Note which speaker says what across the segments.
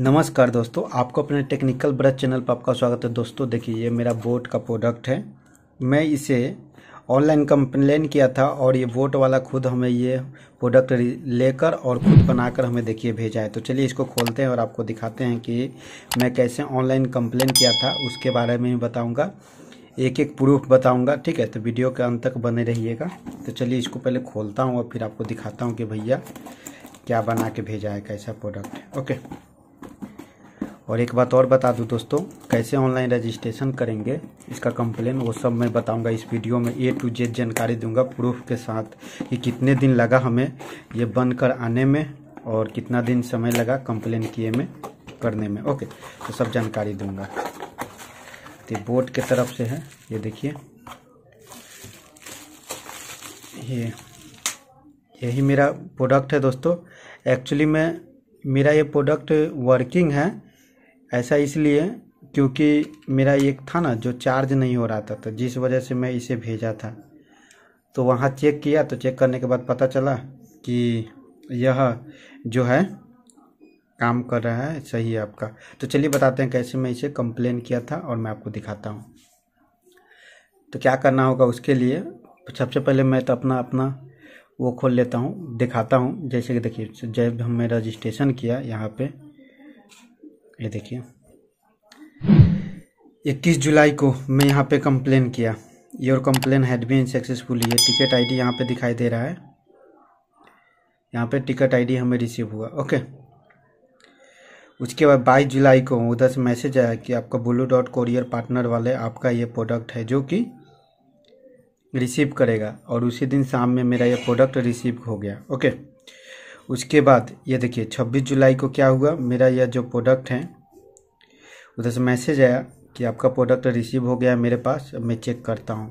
Speaker 1: नमस्कार दोस्तों आपको अपने टेक्निकल ब्रश चैनल पर आपका स्वागत है दोस्तों देखिए ये मेरा बोट का प्रोडक्ट है मैं इसे ऑनलाइन कंप्लेन किया था और ये बोट वाला खुद हमें ये प्रोडक्ट लेकर और खुद बनाकर हमें देखिए भेजा है तो चलिए इसको खोलते हैं और आपको दिखाते हैं कि मैं कैसे ऑनलाइन कंप्लेन किया था उसके बारे में भी बताऊँगा एक एक प्रूफ बताऊँगा ठीक है तो वीडियो के अंत तक बने रहिएगा तो चलिए इसको पहले खोलता हूँ और फिर आपको दिखाता हूँ कि भैया क्या बना के भेजा है कैसा प्रोडक्ट है ओके और एक बात और बता दूं दोस्तों कैसे ऑनलाइन रजिस्ट्रेशन करेंगे इसका कंप्लेन वो सब मैं बताऊंगा इस वीडियो में ए टू जेड जानकारी दूंगा प्रूफ के साथ कि कितने दिन लगा हमें ये बनकर आने में और कितना दिन समय लगा कंप्लेन किए में करने में ओके तो सब जानकारी दूंगा तो बोर्ड के तरफ से है ये देखिए ये यही मेरा प्रोडक्ट है दोस्तों एक्चुअली मैं मेरा ये प्रोडक्ट वर्किंग है ऐसा इसलिए क्योंकि मेरा एक था ना जो चार्ज नहीं हो रहा था तो जिस वजह से मैं इसे भेजा था तो वहाँ चेक किया तो चेक करने के बाद पता चला कि यह जो है काम कर रहा है सही है आपका तो चलिए बताते हैं कैसे मैं इसे कंप्लेन किया था और मैं आपको दिखाता हूँ तो क्या करना होगा उसके लिए सबसे पहले मैं तो अपना अपना वो खोल लेता हूँ दिखाता हूँ जैसे कि देखिए जब हमने रजिस्ट्रेशन किया यहाँ पे ये देखिए 21 जुलाई को मैं यहाँ पे कंप्लेन किया your complain had been successfully ये टिकट आईडी यहाँ पर दिखाई दे रहा है यहाँ पे टिकट आईडी हमें रिसीव हुआ ओके उसके बाद 22 जुलाई को उधर से मैसेज आया कि आपका ब्लू डॉट कोरियर पार्टनर वाले आपका ये प्रोडक्ट है जो कि रिसीव करेगा और उसी दिन शाम में मेरा ये प्रोडक्ट रिसीव हो गया ओके उसके बाद ये देखिए 26 जुलाई को क्या हुआ मेरा यह जो प्रोडक्ट है उधर से मैसेज आया कि आपका प्रोडक्ट रिसीव हो गया मेरे पास अब मैं चेक करता हूँ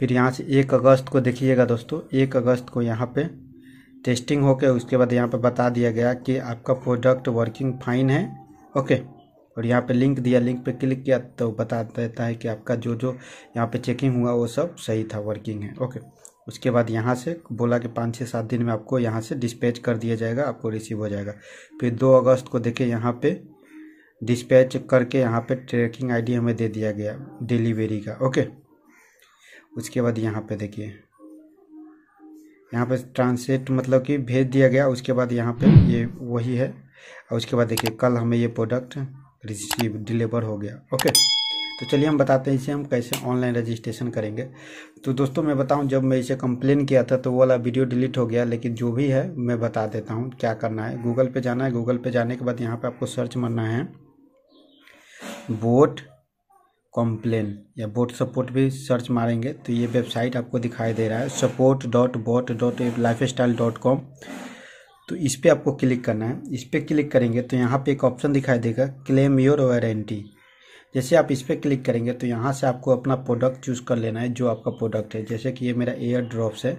Speaker 1: फिर यहाँ से एक अगस्त को देखिएगा दोस्तों एक अगस्त को यहाँ पे टेस्टिंग होकर उसके बाद यहाँ पे बता दिया गया कि आपका प्रोडक्ट वर्किंग फाइन है ओके और यहाँ पे लिंक दिया लिंक पे क्लिक किया तो बता देता है कि आपका जो जो यहाँ पे चेकिंग हुआ वो सब सही था वर्किंग है ओके उसके बाद यहाँ से बोला कि पाँच छः सात दिन में आपको यहाँ से डिस्पैच कर दिया जाएगा आपको रिसीव हो जाएगा फिर दो अगस्त को देखिए यहाँ पे डिस्पैच करके यहाँ पे ट्रैकिंग आईडी हमें दे दिया गया डिलीवरी का ओके उसके बाद यहाँ पे देखिए यहाँ पे ट्रांसलेट मतलब कि भेज दिया गया उसके बाद यहाँ पे ये वही है और उसके बाद देखिए कल हमें ये प्रोडक्ट रिसीव डिलीवर हो गया ओके तो चलिए हम बताते हैं इसे हम कैसे ऑनलाइन रजिस्ट्रेशन करेंगे तो दोस्तों मैं बताऊं जब मैं इसे कंप्लेन किया था तो वो वाला वीडियो डिलीट हो गया लेकिन जो भी है मैं बता देता हूं क्या करना है गूगल पे जाना है गूगल पे जाने के बाद यहाँ पे आपको सर्च मारना है बोट कंप्लेन या बोट सपोर्ट भी सर्च मारेंगे तो ये वेबसाइट आपको दिखाई दे रहा है support dot boAt dot life style dot com तो इस पर आपको क्लिक करना है इस पर क्लिक करेंगे तो यहाँ पे एक ऑप्शन दिखाई देगा क्लेम योर वारंटी जैसे आप इस पर क्लिक करेंगे तो यहाँ से आपको अपना प्रोडक्ट चूज़ कर लेना है जो आपका प्रोडक्ट है जैसे कि ये मेरा एयर ड्रॉप्स है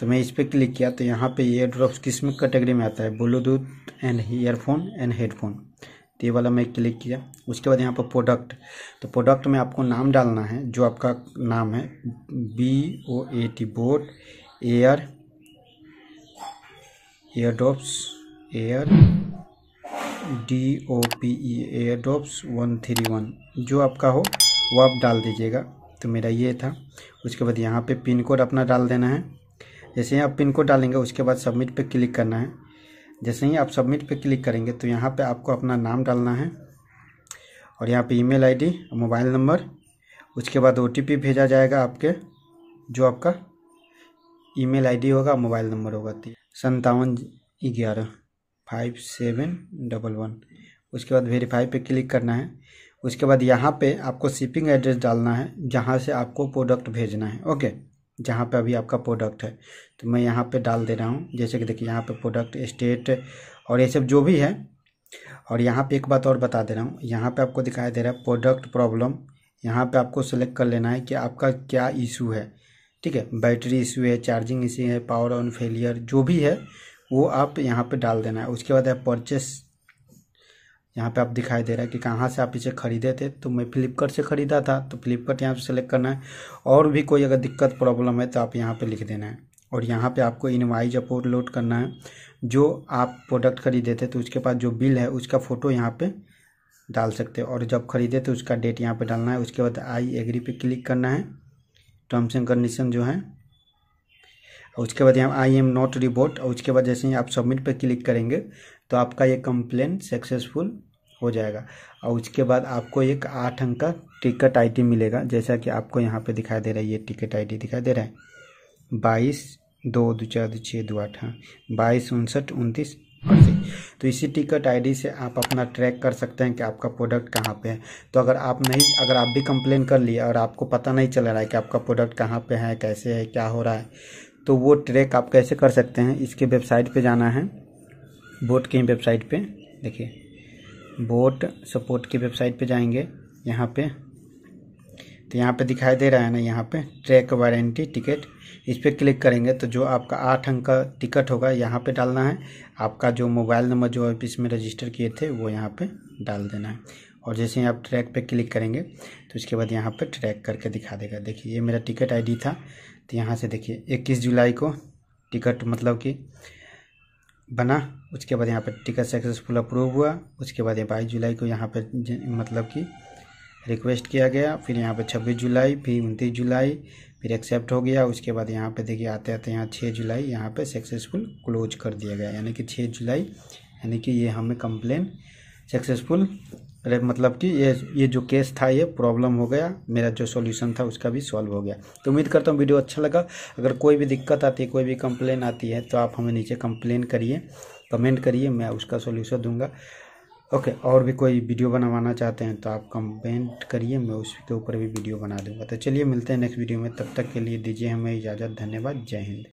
Speaker 1: तो मैं इस पर क्लिक किया तो यहाँ पे एयर ड्रॉप्स किस में कैटेगरी में आता है Bluetooth and earphone and headphone तो ये वाला मैं क्लिक किया उसके बाद यहाँ पर प्रोडक्ट तो प्रोडक्ट में आपको नाम डालना है जो आपका नाम है B O A T boAt air air drops air D O P E air drops one three one जो आपका हो वो आप डाल दीजिएगा तो मेरा ये था उसके बाद यहाँ पे पिन कोड अपना डाल देना है जैसे ही आप पिन कोड डालेंगे उसके बाद सबमिट पे क्लिक करना है जैसे ही आप सबमिट पे क्लिक करेंगे तो यहाँ पे आपको अपना नाम डालना है और यहाँ पे ईमेल आईडी मोबाइल नंबर उसके बाद ओटीपी भेजा जाएगा आपके जो आपका ईमेल आईडी होगा मोबाइल नंबर होगा संतावन ग्यारह फाइव सेवन डबल वन उसके बाद वेरीफाई पे क्लिक करना है उसके बाद यहाँ पे आपको शिपिंग एड्रेस डालना है जहाँ से आपको प्रोडक्ट भेजना है ओके जहाँ पे अभी आपका प्रोडक्ट है तो मैं यहाँ पे डाल दे रहा हूँ जैसे कि देखिए यहाँ पे प्रोडक्ट स्टेट और ये सब जो भी है और यहाँ पे एक बात और बता दे रहा हूँ यहाँ पे आपको दिखाई दे रहा है प्रोडक्ट प्रॉब्लम यहाँ पे आपको सेलेक्ट कर लेना है कि आपका क्या इशू है ठीक है बैटरी इशू है चार्जिंग इशू है पावर ऑन फेलियर जो भी है वो आप यहाँ पे डाल देना है उसके बाद आप परचेस यहाँ पे आप दिखाई दे रहा है कि कहाँ से आप इसे ख़रीदे थे तो मैं फ्लिपकार्ट से ख़रीदा था तो फ्लिपकार्ट यहाँ पर सेलेक्ट करना है और भी कोई अगर दिक्कत प्रॉब्लम है तो आप यहाँ पे लिख देना है और यहाँ पे आपको इनवाइज अपलोड करना है जो आप प्रोडक्ट खरीदे थे तो उसके पास जो बिल है उसका फ़ोटो यहाँ पर डाल सकते हो और जब खरीदे तो उसका डेट यहाँ पर डालना है उसके बाद आई एग्री पर क्लिक करना है टर्म्स एंड कंडीशन जो है और उसके बाद यहाँ आई एम नॉट रिपोर्ट और उसके बाद जैसे ही आप सबमिट पर क्लिक करेंगे तो आपका ये कंप्लेन सक्सेसफुल हो जाएगा और उसके बाद आपको एक आठ अंक का टिकट आईडी मिलेगा जैसा कि आपको यहाँ पे दिखाई दे रहा है ये टिकट आईडी दिखाई दे रहा है बाईस दो दो चार दो छः दो आठ हाँ बाईस उनसठ उनतीस तो इसी टिकट आईडी से आप अपना ट्रैक कर सकते हैं कि आपका प्रोडक्ट कहाँ पे है तो अगर आप नहीं अगर आप भी कंप्लेन कर लिए और आपको पता नहीं चल रहा है कि आपका प्रोडक्ट कहाँ पे है कैसे है क्या हो रहा है तो वो ट्रैक आप कैसे कर सकते हैं इसके वेबसाइट पे जाना है बोट की वेबसाइट पे देखिए बोट सपोर्ट की वेबसाइट पे जाएंगे यहाँ पे तो यहाँ पे दिखाई दे रहा है ना यहाँ पे ट्रैक वारंटी टिकट इस पर क्लिक करेंगे तो जो आपका आठ अंक का टिकट होगा यहाँ पे डालना है आपका जो मोबाइल नंबर जो आप इसमें रजिस्टर किए थे वो यहाँ पे डाल देना है और जैसे आप ट्रैक पे क्लिक करेंगे तो इसके बाद यहाँ पे ट्रैक करके दिखा देगा देखिए ये मेरा टिकट आईडी था तो यहाँ से देखिए इक्कीस जुलाई को टिकट मतलब कि बना उसके बाद यहाँ पर टिकट सक्सेसफुल अप्रूव हुआ उसके बाद बाईस जुलाई को यहाँ पर मतलब कि रिक्वेस्ट किया गया फिर यहाँ पे 26 जुलाई फिर उनतीस जुलाई फिर एक्सेप्ट हो गया उसके बाद यहाँ पे देखिए आते आते यहाँ 6 जुलाई यहाँ पे सक्सेसफुल क्लोज कर दिया गया यानी कि 6 जुलाई यानी कि ये हमें कंप्लेन सक्सेसफुल मतलब कि ये ये जो केस था ये प्रॉब्लम हो गया मेरा जो सॉल्यूशन था उसका भी सॉल्व हो गया तो उम्मीद करता हूँ वीडियो अच्छा लगा अगर कोई भी दिक्कत आती है कोई भी कंप्लेन आती है तो आप हमें नीचे कंप्लेन करिए कमेंट करिए मैं उसका सॉल्यूशन दूंगा ओके और भी कोई वीडियो बनवाना चाहते हैं तो आप कमेंट करिए मैं उसके ऊपर भी वीडियो बना दूंगा तो चलिए मिलते हैं नेक्स्ट वीडियो में तब तक के लिए दीजिए हमें इजाज़त धन्यवाद जय हिंद